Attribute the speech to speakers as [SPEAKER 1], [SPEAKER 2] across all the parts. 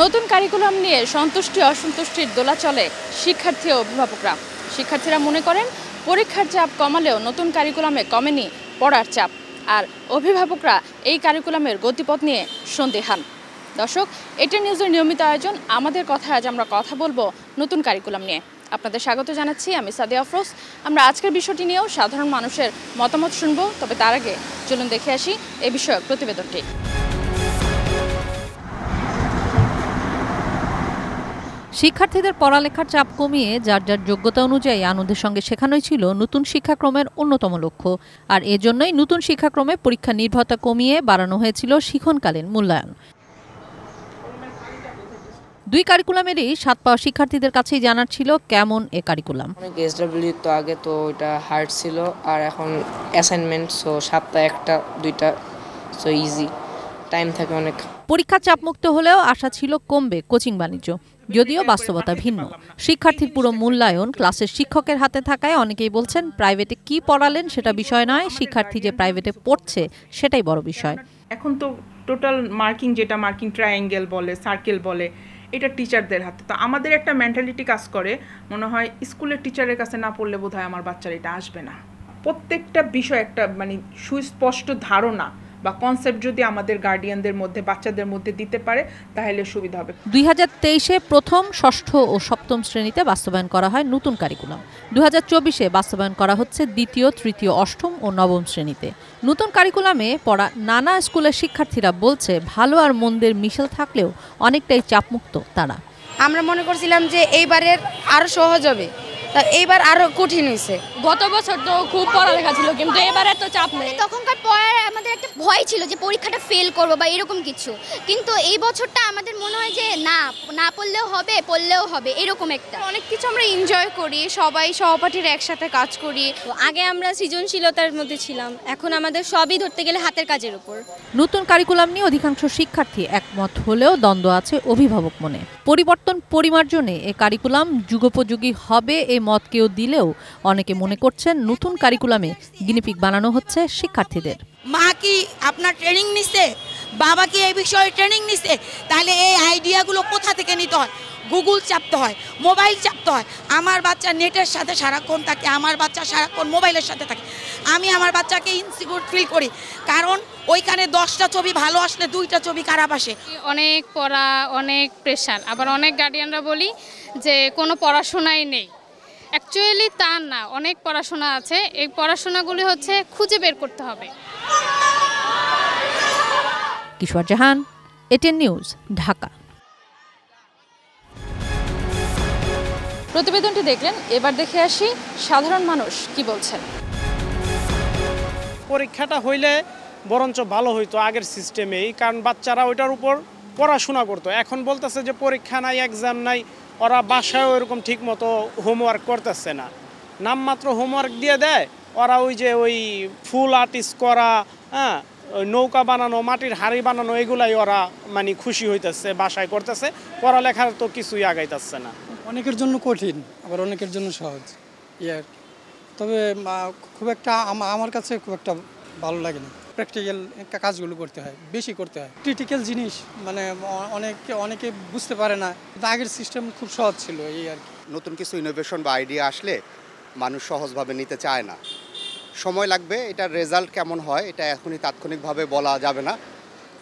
[SPEAKER 1] নতুন কারিকুলাম নিয়ে সন্তুষ্টি অসন্তুষ্টির দোলাচলে শিক্ষার্থী ও অভিভাবকরা শিক্ষার্থীরা মনে করেন পরীক্ষার চাপ কমালেও নতুন কারিকুলামে কমেনি পড়ার চাপ আর অভিভাবকরা এই কারিকুলামের গতিপথ নিয়ে সন্দেহান দর্শক এটা নিউজের নিয়মিত আয়োজন আমাদের কথা আজ আমরা কথা বলবো নতুন কারিকুলাম নিয়ে আপনাদের স্বাগত জানাচ্ছি আমি সাদে আফরোজ আমরা আজকের বিষয়টি নিয়েও সাধারণ মানুষের মতামত শুনবো তবে তার আগে চলুন দেখে আসি এ বিষয়ক প্রতিবেদনটি শিক্ষার্থীদের পড়ালেখার চাপ কমিয়ে যার যার যোগ্যতা অনুযায়ী আনন্দের সঙ্গে শেখানোই ছিল নতুন শিক্ষাক্রমের অন্যতম লক্ষ্য আর এজন্যই নতুন শিক্ষাক্রমে পরীক্ষা নির্ভরতা কমিয়ে বাড়ানো হয়েছিল শিখনকালীন মূল্যায়ন দুই কারিকুলামেরই সাত পাওয়া শিক্ষার্থীদের কাছেই জানার ছিল কেমন এ কারিকুলাম তো আগে তো এটা হার্ড ছিল আর এখন অ্যাসাইনমেন্ট সো সাতটা একটা দুইটা সো ইজি টাইম থাকে অনেক পরীক্ষা চাপমুক্ত হলেও আশা ছিল কমবে কোচিং বাণিজ্য যদিও বাস্তবতা ভিন্ন শিক্ষার্থীর পুরো মূল্যায়ন ক্লাসের শিক্ষকের হাতে থাকায় অনেকেই বলছেন প্রাইভেটে কি পড়ালেন সেটা বিষয় নয় শিক্ষার্থী যে প্রাইভেটে পড়ছে সেটাই বড় বিষয় এখন তো টোটাল মার্কিং যেটা মার্কিং ট্রায়াঙ্গেল বলে সার্কেল বলে এটা টিচারদের হাতে তো আমাদের একটা মেন্টালিটি কাজ করে মনে হয় স্কুলের টিচারের কাছে না পড়লে বোধহয় আমার বাচ্চার এটা আসবে না প্রত্যেকটা বিষয় একটা মানে সুস্পষ্ট ধারণা বা কনসেপ্ট যদি আমাদের গার্ডিয়ানদের মধ্যে বাচ্চাদের মধ্যে দিতে পারে তাহলে সুবিধা হবে দুই হাজার তেইশে প্রথম ষষ্ঠ ও সপ্তম শ্রেণীতে বাস্তবায়ন করা হয় নতুন কারিকুলাম দু হাজার চব্বিশে বাস্তবায়ন করা হচ্ছে দ্বিতীয় তৃতীয় অষ্টম ও নবম শ্রেণীতে নতুন কারিকুলামে পড়া নানা স্কুলের শিক্ষার্থীরা বলছে ভালো আর মন্দের মিশেল থাকলেও অনেকটাই চাপমুক্ত তারা আমরা মনে করছিলাম যে এইবারের আরও সহজ হবে তা এইবার আরও কঠিন হয়েছে গত বছর তো খুব পড়ালেখা ছিল কিন্তু এবার এত চাপ নেই মানে তখনকার পড়ার আমাদের একটা ভয় ছিল যে পরীক্ষাটা ফেল করবো বা এরকম কিছু কিন্তু এই বছরটা আমাদের মনে হয় যে না না পড়লেও হবে পড়লেও হবে এরকম একটা অনেক কিছু আমরা এনজয় করি সবাই সহপাঠীর একসাথে কাজ করি আগে আমরা সৃজনশীলতার মধ্যে ছিলাম এখন আমাদের সবই ধরতে গেলে হাতের কাজের উপর নতুন কারিকুলাম নিয়ে অধিকাংশ শিক্ষার্থী একমত হলেও দ্বন্দ্ব আছে অভিভাবক মনে পরিবর্তন পরিমার্জনে এ কারিকুলাম যুগোপযোগী হবে এ মত কেউ দিলেও অনেকে মনে করছেন নতুন কারিকুলামে গিনিপিক বানানো হচ্ছে শিক্ষার্থীদের মা কি আপনার ট্রেনিং নিছে বাবা কি এই বিষয়ে ট্রেনিং নিছে তাহলে এই আইডিয়াগুলো কোথা থেকে নিতে হয় গুগল চাপতে হয় মোবাইল চাপতে হয় আমার বাচ্চা নেটের সাথে সারাক্ষণ থাকে আমার বাচ্চা সারাক্ষণ মোবাইলের সাথে থাকে আমি আমার বাচ্চাকে ইনসিকিউর ফিল করি কারণ ওইখানে দশটা ছবি ভালো আসলে দুইটা ছবি খারাপ আসে অনেক পড়া অনেক প্রেশার আবার অনেক গার্ডিয়ানরা বলি যে কোনো পড়াশোনাই নেই অ্যাকচুয়ালি তা না অনেক পড়াশোনা আছে এই পড়াশোনাগুলি হচ্ছে খুঁজে বের করতে হবে কিশোর জাহান এটিএন নিউজ ঢাকা প্রতিবেদনটি দেখলেন এবার দেখে আসি সাধারণ মানুষ কি বলছেন পরীক্ষাটা হইলে বরঞ্চ ভালো হইতো আগের সিস্টেমেই কারণ বাচ্চারা ওইটার উপর পড়াশোনা করতো এখন বলতেছে যে পরীক্ষা নাই এক্সাম নাই ওরা বাসায় ওইরকম ঠিক মতো হোমওয়ার্ক করতেছে না নামমাত্র হোমওয়ার্ক দিয়ে দেয় ওরা ওই যে ওই ফুল আর্টিস্ট করা হ্যাঁ নৌকা বানানো মাটির হাড়ি বানানো এগুলাই ওরা মানে খুশি হইতেছে বাসায় করতেছে পড়ালেখার তো কিছুই আগাইতেছে না অনেকের জন্য কঠিন আবার অনেকের জন্য সহজ ইয়ার তবে খুব একটা আমার কাছে খুব একটা ভালো লাগে না প্র্যাকটিক্যাল কাজগুলো করতে হয় বেশি করতে হয় ক্রিটিক্যাল জিনিস মানে অনেকে অনেকে বুঝতে পারে না আগের সিস্টেম খুব সহজ ছিল এই আর কি নতুন কিছু ইনোভেশন বা আইডিয়া আসলে মানুষ সহজভাবে নিতে চায় না সময় লাগবে এটার রেজাল্ট কেমন হয় এটা এখনই তাৎক্ষণিকভাবে বলা যাবে না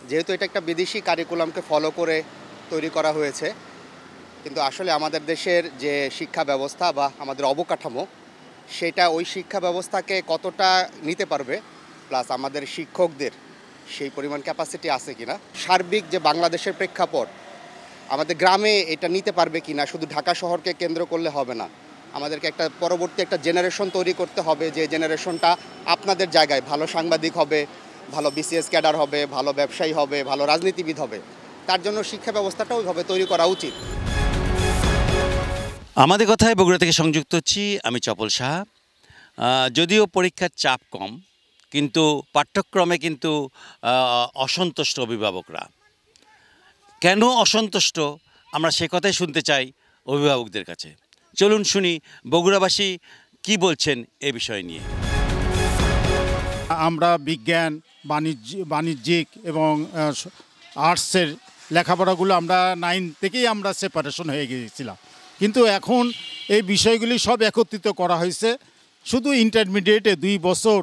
[SPEAKER 1] যেহেতু এটা একটা বিদেশি কারিকুলামকে ফলো করে তৈরি করা হয়েছে কিন্তু আসলে আমাদের দেশের যে শিক্ষা ব্যবস্থা বা আমাদের অবকাঠামো সেটা ওই শিক্ষা ব্যবস্থাকে কতটা নিতে পারবে প্লাস আমাদের শিক্ষকদের সেই পরিমাণ ক্যাপাসিটি আছে কিনা সার্বিক যে বাংলাদেশের প্রেক্ষাপট আমাদের গ্রামে এটা নিতে পারবে কিনা শুধু ঢাকা শহরকে কেন্দ্র করলে হবে না আমাদেরকে একটা পরবর্তী একটা জেনারেশন তৈরি করতে হবে যে জেনারেশনটা আপনাদের জায়গায় ভালো সাংবাদিক হবে ভালো বিসিএস ক্যাডার হবে ভালো ব্যবসায়ী হবে ভালো রাজনীতিবিদ হবে তার জন্য শিক্ষা ব্যবস্থাটা ওইভাবে তৈরি করা উচিত আমাদের কথায় বগুড়া থেকে সংযুক্ত হচ্ছি আমি চপল সাহা যদিও পরীক্ষার চাপ কম কিন্তু পাঠ্যক্রমে কিন্তু অসন্তুষ্ট অভিভাবকরা কেন অসন্তুষ্ট আমরা সে কথাই শুনতে চাই অভিভাবকদের কাছে চলুন শুনি বগুড়াবাসী কি বলছেন এ বিষয় নিয়ে আমরা বিজ্ঞান বাণিজ্য বাণিজ্যিক এবং আর্টসের লেখাপড়াগুলো আমরা নাইন থেকেই আমরা সেপারেশন হয়ে গিয়েছিলাম কিন্তু এখন এই বিষয়গুলি সব একত্রিত করা হয়েছে শুধু ইন্টারমিডিয়েটে দুই বছর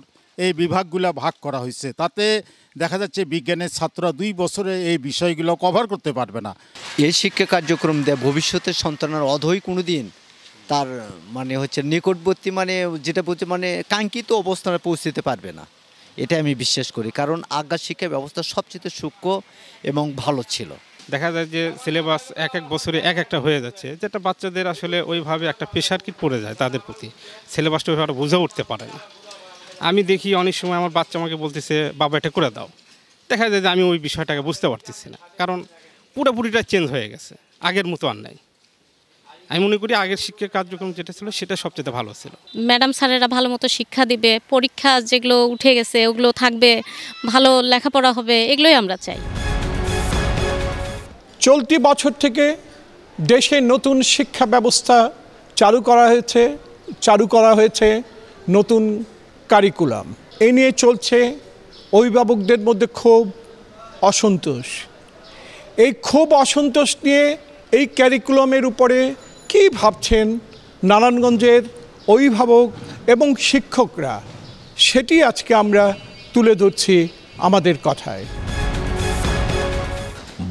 [SPEAKER 1] এই বিভাগগুলো ভাগ করা হয়েছে তাতে দেখা যাচ্ছে বিজ্ঞানের ছাত্ররা দুই বছরে এই বিষয়গুলো কভার করতে পারবে না এই শিক্ষা কার্যক্রম দেয় ভবিষ্যতের সন্তানের অধৈ কোনো দিন তার মানে হচ্ছে নিকটবর্তী মানে যেটা বলছে মানে কাঙ্ক্ষিত অবস্থানে পৌঁছতে পারবে না এটা আমি বিশ্বাস করি কারণ আজ্ঞা শিক্ষা ব্যবস্থা সবচেয়ে সূক্ষ্ম এবং ভালো ছিল দেখা যায় যে সিলেবাস এক এক বছরে এক একটা হয়ে যাচ্ছে যেটা বাচ্চাদের আসলে ওইভাবে একটা প্রেশার কি পড়ে যায় তাদের প্রতি সিলেবাসটা ওইভাবে বোঝা উঠতে পারে না আমি দেখি অনেক সময় আমার বাচ্চা আমাকে বলতেছে বাবা এটা করে দাও দেখা যায় যে আমি ওই বিষয়টাকে বুঝতে পারতেছি না কারণ পুরোপুরিটা চেঞ্জ হয়ে গেছে আগের মতো আর নাই আমি মনে করি আগের শিক্ষা কার্যক্রম যেটা ছিল সেটা সবচেয়ে ভালো ছিল ম্যাডাম স্যারেরা ভালো মতো শিক্ষা দিবে পরীক্ষা যেগুলো উঠে গেছে ওগুলো থাকবে ভালো লেখাপড়া হবে এগুলোই আমরা চাই চলতি বছর থেকে দেশে নতুন শিক্ষা ব্যবস্থা চালু করা হয়েছে চালু করা হয়েছে নতুন কারিকুলাম এ নিয়ে চলছে অভিভাবকদের মধ্যে খুব অসন্তোষ এই খুব অসন্তোষ নিয়ে এই ক্যারিকুলামের উপরে কি ভাবছেন নারায়ণগঞ্জের অভিভাবক এবং শিক্ষকরা সেটি আজকে আমরা তুলে ধরছি আমাদের কথায়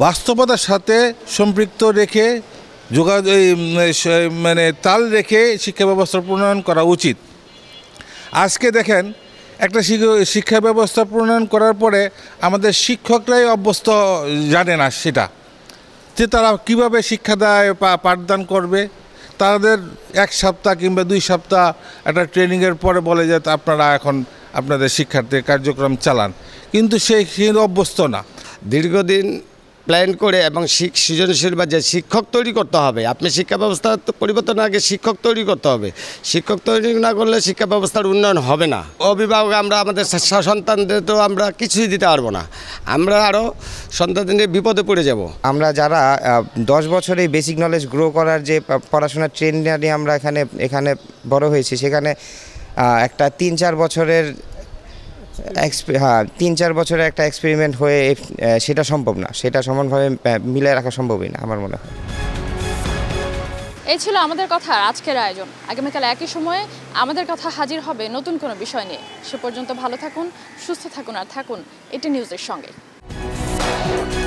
[SPEAKER 1] বাস্তবতার সাথে সম্পৃক্ত রেখে যোগাযোগ মানে তাল রেখে শিক্ষা ব্যবস্থা প্রণয়ন করা উচিত আজকে দেখেন একটা শিক্ষা ব্যবস্থা প্রণয়ন করার পরে আমাদের শিক্ষকরাই অভ্যস্ত জানে না সেটা যে তারা কিভাবে শিক্ষা দেয় পাঠদান করবে তাদের এক সপ্তাহ কিংবা দুই সপ্তাহ একটা ট্রেনিংয়ের পরে বলে যে আপনারা এখন আপনাদের শিক্ষার্থীর কার্যক্রম চালান কিন্তু সেই অভ্যস্ত না দীর্ঘদিন প্ল্যান করে এবং সৃজনশীল বা যে শিক্ষক তৈরি করতে হবে আপনি শিক্ষা ব্যবস্থা পরিবর্তন আগে শিক্ষক তৈরি করতে হবে শিক্ষক তৈরি না করলে শিক্ষা ব্যবস্থার উন্নয়ন হবে না অভিভাবক আমরা আমাদের সন্তানদের তো আমরা কিছুই দিতে পারবো না আমরা আরও সন্তানদের বিপদে পড়ে যাব আমরা যারা দশ বছরে বেসিক নলেজ গ্রো করার যে পড়াশোনার ট্রেন্ড নিয়ে আমরা এখানে এখানে বড় হয়েছি সেখানে একটা তিন চার বছরের হ্যাঁ তিন চার বছরে একটা এক্সপেরিমেন্ট হয়ে সেটা সম্ভব না সেটা সমানভাবে মিলে রাখা সম্ভবই না আমার মনে হয় এই ছিল আমাদের কথা আজকের আয়োজন আগামীকাল একই সময়ে আমাদের কথা হাজির হবে নতুন কোনো বিষয় নিয়ে সে পর্যন্ত ভালো থাকুন সুস্থ থাকুন আর থাকুন এটি নিউজের সঙ্গে